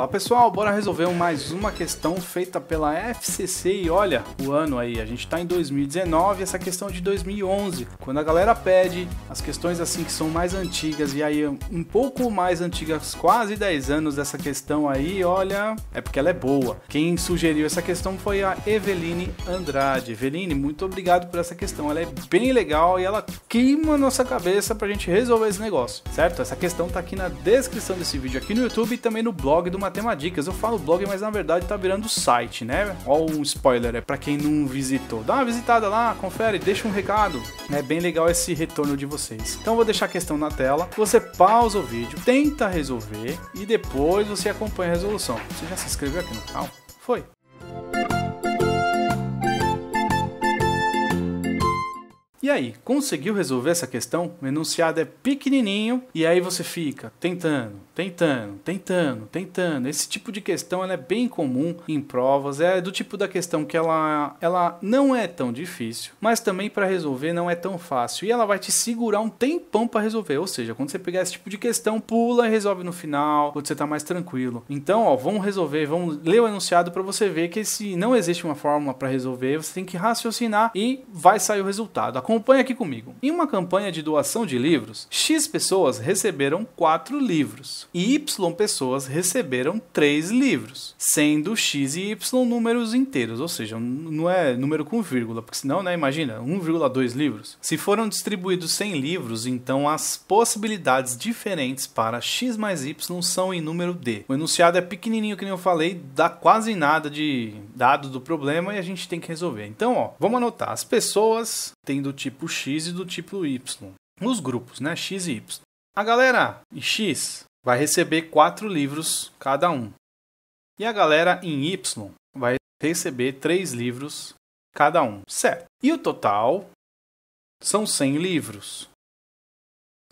Olá pessoal, bora resolver mais uma questão feita pela FCC e olha o ano aí, a gente está em 2019, essa questão é de 2011. Quando a galera pede as questões assim que são mais antigas e aí um pouco mais antigas, quase 10 anos dessa questão aí, olha, é porque ela é boa. Quem sugeriu essa questão foi a Eveline Andrade. Eveline, muito obrigado por essa questão, ela é bem legal e ela queima nossa cabeça pra gente resolver esse negócio, certo? Essa questão tá aqui na descrição desse vídeo aqui no YouTube e também no blog do tem uma dicas Eu falo blog, mas na verdade tá virando site, né? Ó, um spoiler, é para quem não visitou. Dá uma visitada lá, confere, deixa um recado. É bem legal esse retorno de vocês. Então vou deixar a questão na tela. Você pausa o vídeo, tenta resolver e depois você acompanha a resolução. Você já se inscreveu aqui no canal? Foi! E aí, conseguiu resolver essa questão? O enunciado é pequenininho e aí você fica tentando, tentando, tentando, tentando. Esse tipo de questão ela é bem comum em provas, é do tipo da questão que ela, ela não é tão difícil, mas também para resolver não é tão fácil e ela vai te segurar um tempão para resolver. Ou seja, quando você pegar esse tipo de questão, pula e resolve no final, quando você está mais tranquilo. Então, ó, vamos resolver, vamos ler o enunciado para você ver que se não existe uma fórmula para resolver, você tem que raciocinar e vai sair o resultado. Acompanhe aqui comigo. Em uma campanha de doação de livros, X pessoas receberam 4 livros e Y pessoas receberam 3 livros, sendo X e Y números inteiros, ou seja, não é número com vírgula, porque senão, né, imagina, 1,2 livros. Se foram distribuídos 100 livros, então as possibilidades diferentes para X mais Y são em número D. O enunciado é pequenininho, que nem eu falei, dá quase nada de dado do problema e a gente tem que resolver. Então, ó, vamos anotar. As pessoas tem do tipo X e do tipo Y. Nos grupos, né? X e Y. A galera em X vai receber quatro livros cada um. E a galera em Y vai receber três livros cada um, certo? E o total são 100 livros.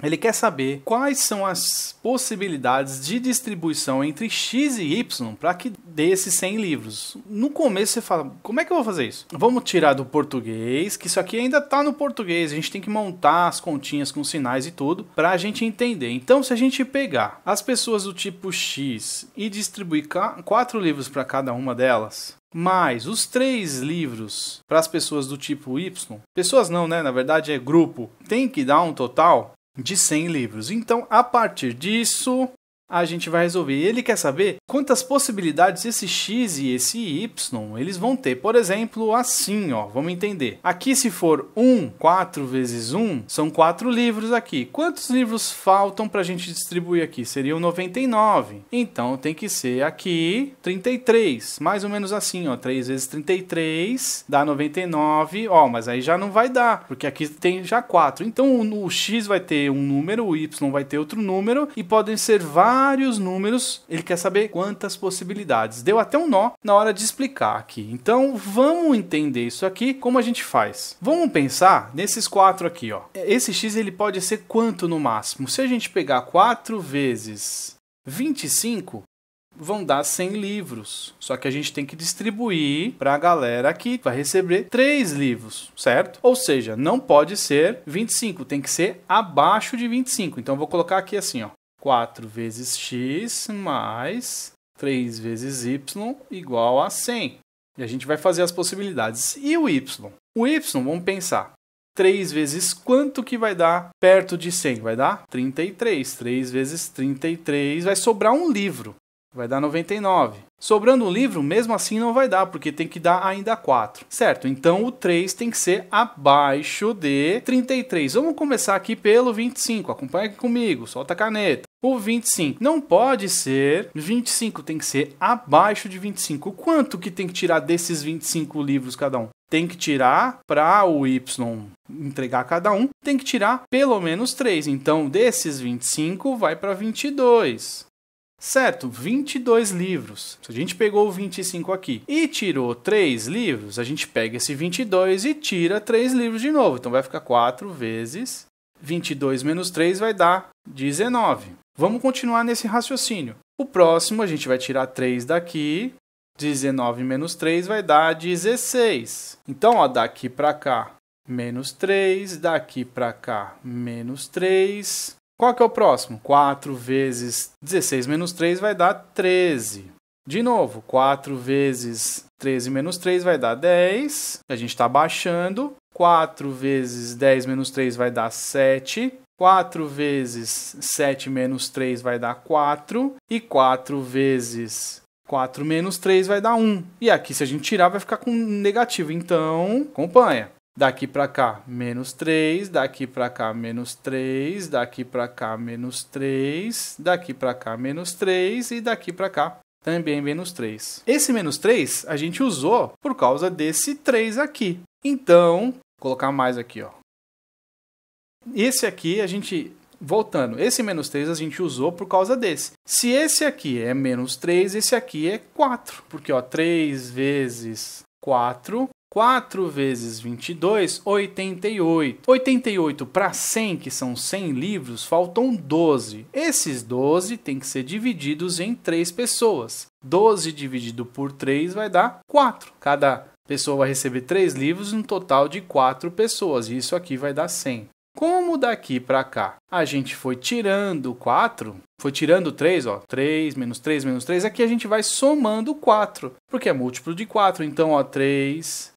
Ele quer saber quais são as possibilidades de distribuição entre X e Y para que dê esses 100 livros. No começo você fala, como é que eu vou fazer isso? Vamos tirar do português, que isso aqui ainda está no português, a gente tem que montar as continhas com sinais e tudo para a gente entender. Então, se a gente pegar as pessoas do tipo X e distribuir quatro livros para cada uma delas, mais os três livros para as pessoas do tipo Y, pessoas não, né? Na verdade é grupo, tem que dar um total de 100 livros. Então, a partir disso, a gente vai resolver. ele quer saber quantas possibilidades esse x e esse y eles vão ter. Por exemplo, assim, ó, vamos entender. Aqui se for 1, 4 vezes 1, são 4 livros aqui. Quantos livros faltam para a gente distribuir aqui? Seriam 99. Então tem que ser aqui 33, mais ou menos assim, ó, 3 vezes 33 dá 99, ó, mas aí já não vai dar, porque aqui tem já 4. Então o x vai ter um número, o y vai ter outro número e podem ser vários vários números, ele quer saber quantas possibilidades. Deu até um nó na hora de explicar aqui. Então vamos entender isso aqui, como a gente faz. Vamos pensar nesses quatro aqui, ó. Esse x ele pode ser quanto no máximo? Se a gente pegar 4 vezes 25, vão dar 100 livros. Só que a gente tem que distribuir para a galera que vai receber 3 livros, certo? Ou seja, não pode ser 25, tem que ser abaixo de 25. Então eu vou colocar aqui assim, ó, 4 vezes x mais 3 vezes y igual a 100. E a gente vai fazer as possibilidades. E o y? O y, vamos pensar. 3 vezes quanto que vai dar perto de 100? Vai dar 33. 3 vezes 33 vai sobrar um livro vai dar 99. Sobrando um livro, mesmo assim não vai dar, porque tem que dar ainda 4. Certo, então o 3 tem que ser abaixo de 33. Vamos começar aqui pelo 25, acompanha comigo, solta a caneta. O 25 não pode ser 25, tem que ser abaixo de 25. Quanto que tem que tirar desses 25 livros cada um? tem que tirar para o Y entregar cada um, tem que tirar pelo menos 3. Então, desses 25 vai para 22. Certo, 22 livros. Se a gente pegou 25 aqui e tirou 3 livros, a gente pega esse 22 e tira 3 livros de novo. Então vai ficar 4 vezes 22 menos 3 vai dar 19. Vamos continuar nesse raciocínio. O próximo a gente vai tirar 3 daqui, 19 menos 3 vai dar 16. Então, ó, daqui para cá, menos 3, daqui para cá, menos 3, qual que é o próximo? 4 vezes 16 menos 3 vai dar 13. De novo, 4 vezes 13 menos 3 vai dar 10. A gente está baixando. 4 vezes 10 menos 3 vai dar 7. 4 vezes 7 menos 3 vai dar 4. E 4 vezes 4 menos 3 vai dar 1. E aqui, se a gente tirar, vai ficar com negativo. Então, acompanha. Daqui para cá, menos 3. Daqui para cá, menos 3. Daqui para cá, menos 3. Daqui para cá, menos 3. E daqui para cá, também menos 3. Esse menos 3 a gente usou por causa desse 3 aqui. Então, vou colocar mais aqui, ó. Esse aqui a gente voltando, esse menos 3 a gente usou por causa desse. Se esse aqui é menos 3, esse aqui é 4. Porque ó, 3 vezes 4 4 vezes 22, 88. 88 para 100, que são 100 livros, faltam 12. Esses 12 têm que ser divididos em 3 pessoas. 12 dividido por 3 vai dar 4. Cada pessoa vai receber 3 livros, um total de 4 pessoas. E isso aqui vai dar 100. Como daqui para cá a gente foi tirando 4, foi tirando 3, ó, 3 menos 3 menos 3, aqui a gente vai somando 4, porque é múltiplo de 4. Então, ó, 3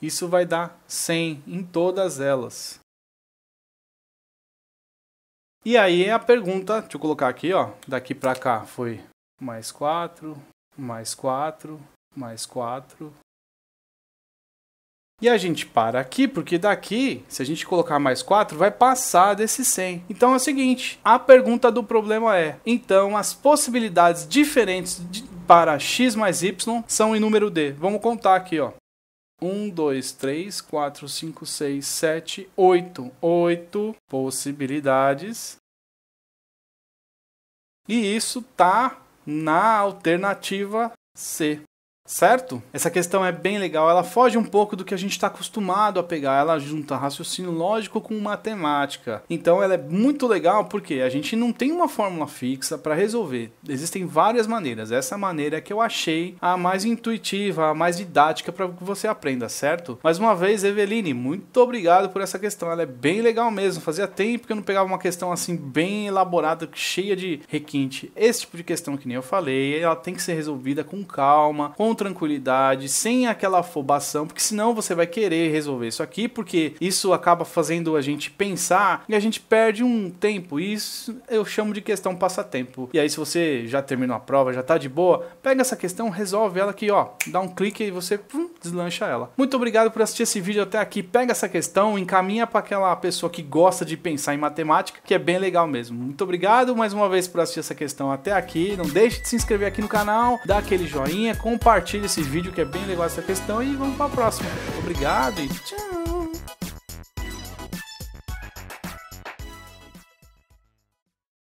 Isso vai dar 100 em todas elas. E aí é a pergunta, deixa eu colocar aqui, ó, daqui para cá foi mais 4, mais 4, mais 4. E a gente para aqui, porque daqui, se a gente colocar mais 4, vai passar desse 100. Então é o seguinte, a pergunta do problema é, então as possibilidades diferentes de, para x mais y são em número d. Vamos contar aqui, ó. 1, 2, 3, 4, 5, 6, 7, 8. 8 possibilidades. E isso está na alternativa C. Certo? Essa questão é bem legal, ela foge um pouco do que a gente está acostumado a pegar, ela junta raciocínio lógico com matemática. Então ela é muito legal porque a gente não tem uma fórmula fixa para resolver. Existem várias maneiras. Essa maneira é que eu achei a mais intuitiva, a mais didática para que você aprenda, certo? Mais uma vez, Eveline, muito obrigado por essa questão. Ela é bem legal mesmo. Fazia tempo que eu não pegava uma questão assim bem elaborada, cheia de requinte. Esse tipo de questão que nem eu falei, ela tem que ser resolvida com calma, com tranquilidade, sem aquela afobação, porque senão você vai querer resolver isso aqui, porque isso acaba fazendo a gente pensar e a gente perde um tempo. E isso eu chamo de questão passatempo. E aí, se você já terminou a prova, já tá de boa, pega essa questão, resolve ela aqui, ó. Dá um clique e você pum, deslancha ela. Muito obrigado por assistir esse vídeo até aqui. Pega essa questão, encaminha para aquela pessoa que gosta de pensar em matemática, que é bem legal mesmo. Muito obrigado mais uma vez por assistir essa questão até aqui. Não deixe de se inscrever aqui no canal, dá aquele joinha, compartilha compartilhe esse vídeo que é bem legal essa questão e vamos para a próxima. Obrigado e tchau!